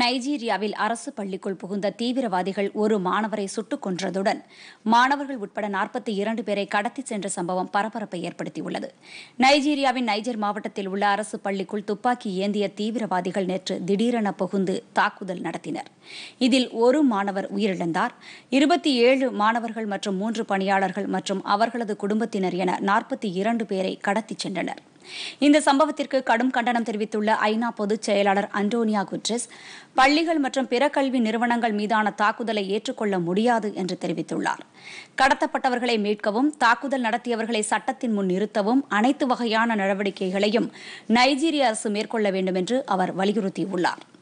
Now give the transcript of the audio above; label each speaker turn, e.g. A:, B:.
A: நைஜீரியாவில் அரசு பள்ளிக்குள் புகுந்த தீவிரவாதிகள் ஒரு மாணவரை சுட்டுக் கொன்றதுடன் மாணவர்கள் உட்பட நாற்பத்தி இரண்டு பேரை கடத்தி சென்ற சம்பவம் பரபரப்பை ஏற்படுத்தியுள்ளது நைஜீரியாவின் நைஜர் மாவட்டத்தில் உள்ள அரசு பள்ளிக்குள் துப்பாக்கி ஏந்திய தீவிரவாதிகள் நேற்று திடீரென புகுந்து தாக்குதல் நடத்தினர் இதில் ஒரு மாணவர் உயிரிழந்தார் இருபத்தி ஏழு மாணவர்கள் மற்றும் மூன்று பணியாளர்கள் மற்றும் அவர்களது குடும்பத்தினர் என நாற்பத்தி இரண்டு பேரை கடத்திச் சென்றனர் இந்த சம்பவத்திற்கு கடும் கண்டனம் தெரிவித்துள்ள ஐநா பொதுச் செயலாளர் அண்டோனியா குட்ரிஸ் பள்ளிகள் மற்றும் பிற கல்வி நிறுவனங்கள் மீதான தாக்குதலை ஏற்றுக்கொள்ள முடியாது என்று தெரிவித்துள்ளார் கடத்தப்பட்டவர்களை மீட்கவும் தாக்குதல் நடத்தியவர்களை சட்டத்தின் முன் நிறுத்தவும் அனைத்து வகையான நடவடிக்கைகளையும் நைஜீரிய அரசு மேற்கொள்ள வேண்டும் என்று அவர் வலியுறுத்தியுள்ளார்